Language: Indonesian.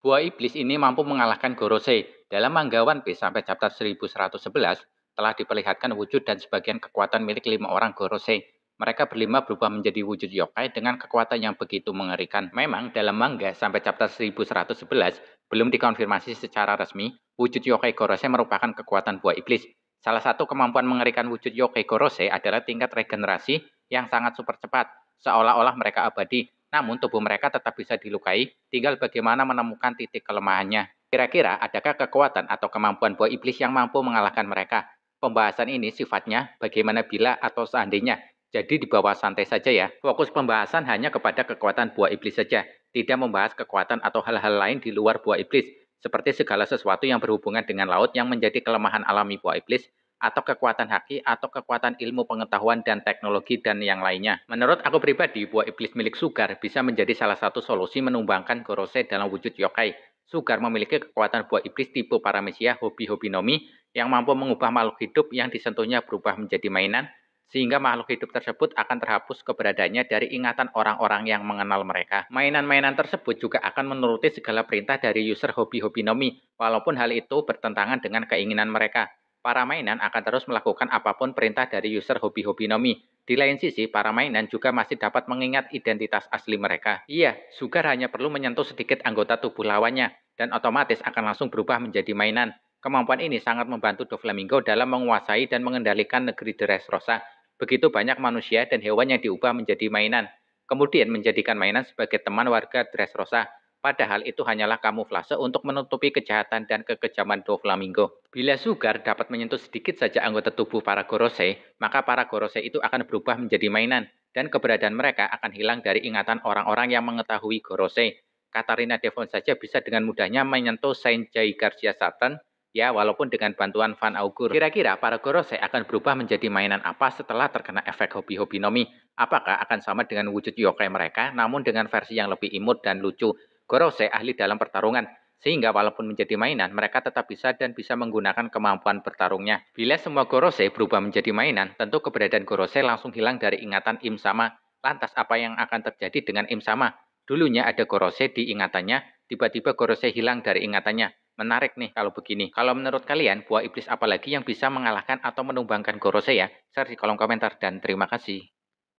Buah iblis ini mampu mengalahkan Gorosei Dalam Manggawan B sampai chapter 1111 telah diperlihatkan wujud dan sebagian kekuatan milik lima orang Gorosei. Mereka berlima berubah menjadi wujud yokai dengan kekuatan yang begitu mengerikan. Memang dalam manga sampai chapter 1111 belum dikonfirmasi secara resmi wujud yokai Gorosei merupakan kekuatan buah iblis. Salah satu kemampuan mengerikan wujud yokai Gorosei adalah tingkat regenerasi yang sangat super cepat, seolah-olah mereka abadi namun tubuh mereka tetap bisa dilukai, tinggal bagaimana menemukan titik kelemahannya. Kira-kira adakah kekuatan atau kemampuan buah iblis yang mampu mengalahkan mereka? Pembahasan ini sifatnya bagaimana bila atau seandainya. Jadi di bawah santai saja ya. Fokus pembahasan hanya kepada kekuatan buah iblis saja. Tidak membahas kekuatan atau hal-hal lain di luar buah iblis. Seperti segala sesuatu yang berhubungan dengan laut yang menjadi kelemahan alami buah iblis atau kekuatan haki atau kekuatan ilmu pengetahuan dan teknologi dan yang lainnya. Menurut aku pribadi, buah iblis milik Sugar bisa menjadi salah satu solusi menumbangkan Gorose dalam wujud yokai. Sugar memiliki kekuatan buah iblis tipe paramesia hobi-hobi nomi yang mampu mengubah makhluk hidup yang disentuhnya berubah menjadi mainan sehingga makhluk hidup tersebut akan terhapus keberadaannya dari ingatan orang-orang yang mengenal mereka. Mainan-mainan tersebut juga akan menuruti segala perintah dari user hobi-hobi nomi, walaupun hal itu bertentangan dengan keinginan mereka para mainan akan terus melakukan apapun perintah dari user hobi-hobi Nomi. Di lain sisi, para mainan juga masih dapat mengingat identitas asli mereka. Iya, Sugar hanya perlu menyentuh sedikit anggota tubuh lawannya, dan otomatis akan langsung berubah menjadi mainan. Kemampuan ini sangat membantu Doflamingo dalam menguasai dan mengendalikan negeri Dressrosa. Begitu banyak manusia dan hewan yang diubah menjadi mainan, kemudian menjadikan mainan sebagai teman warga Dressrosa. Padahal itu hanyalah kamuflase untuk menutupi kejahatan dan kekejaman Doflamingo. Bila Sugar dapat menyentuh sedikit saja anggota tubuh para gorose, maka para gorose itu akan berubah menjadi mainan, dan keberadaan mereka akan hilang dari ingatan orang-orang yang mengetahui gorose. Katarina Devon saja bisa dengan mudahnya menyentuh Saint Jai Garcia Satan, ya walaupun dengan bantuan Van Augur. Kira-kira para gorose akan berubah menjadi mainan apa setelah terkena efek hobi-hobi nomi? Apakah akan sama dengan wujud yokai mereka, namun dengan versi yang lebih imut dan lucu, Gorose ahli dalam pertarungan, sehingga walaupun menjadi mainan, mereka tetap bisa dan bisa menggunakan kemampuan bertarungnya. Bila semua Gorose berubah menjadi mainan, tentu keberadaan Gorose langsung hilang dari ingatan Im Sama. Lantas apa yang akan terjadi dengan Im Sama? Dulunya ada Gorose di ingatannya, tiba-tiba Gorose hilang dari ingatannya. Menarik nih kalau begini. Kalau menurut kalian, buah iblis apalagi yang bisa mengalahkan atau menumbangkan Gorose ya? Share di kolom komentar dan terima kasih.